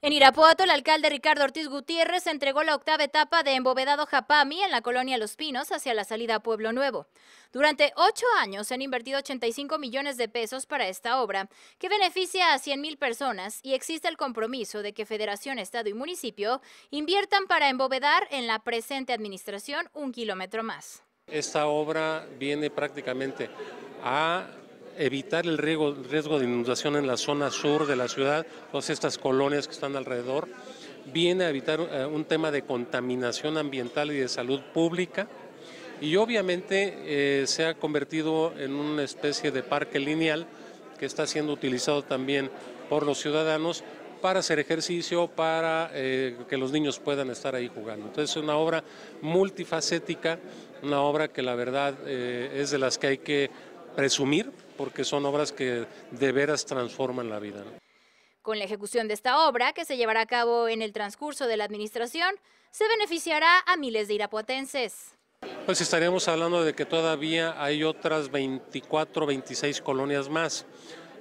En Irapuato, el alcalde Ricardo Ortiz Gutiérrez entregó la octava etapa de embovedado Japami en la colonia Los Pinos hacia la salida a Pueblo Nuevo. Durante ocho años se han invertido 85 millones de pesos para esta obra, que beneficia a 100 mil personas y existe el compromiso de que Federación, Estado y Municipio inviertan para embovedar en la presente administración un kilómetro más. Esta obra viene prácticamente a evitar el riesgo, de inundación en la zona sur de la ciudad, todas estas colonias que están alrededor, viene a evitar eh, un tema de contaminación ambiental y de salud pública y obviamente eh, se ha convertido en una especie de parque lineal que está siendo utilizado también por los ciudadanos para hacer ejercicio, para eh, que los niños puedan estar ahí jugando. Entonces es una obra multifacética, una obra que la verdad es de las que hay que presumir, porque son obras que de veras transforman la vida. Con la ejecución de esta obra, que se llevará a cabo en el transcurso de la administración, se beneficiará a miles de irapuatenses. Pues estaríamos hablando de que todavía hay otras 24, 26 colonias más.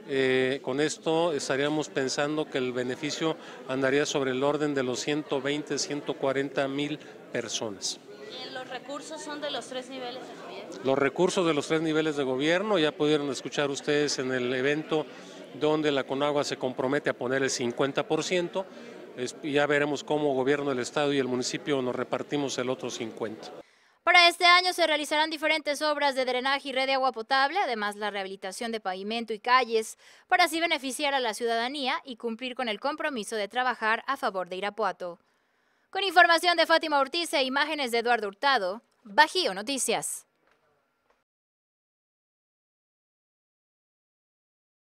Eh, con esto estaríamos pensando que el beneficio andaría sobre el orden de los 120, 140 mil personas. ¿Los recursos son de los tres niveles de gobierno? Los recursos de los tres niveles de gobierno, ya pudieron escuchar ustedes en el evento donde la Conagua se compromete a poner el 50%, ya veremos cómo gobierno del Estado y el municipio nos repartimos el otro 50%. Para este año se realizarán diferentes obras de drenaje y red de agua potable, además la rehabilitación de pavimento y calles, para así beneficiar a la ciudadanía y cumplir con el compromiso de trabajar a favor de Irapuato. Con información de Fátima Ortiz e imágenes de Eduardo Hurtado, Bajío Noticias.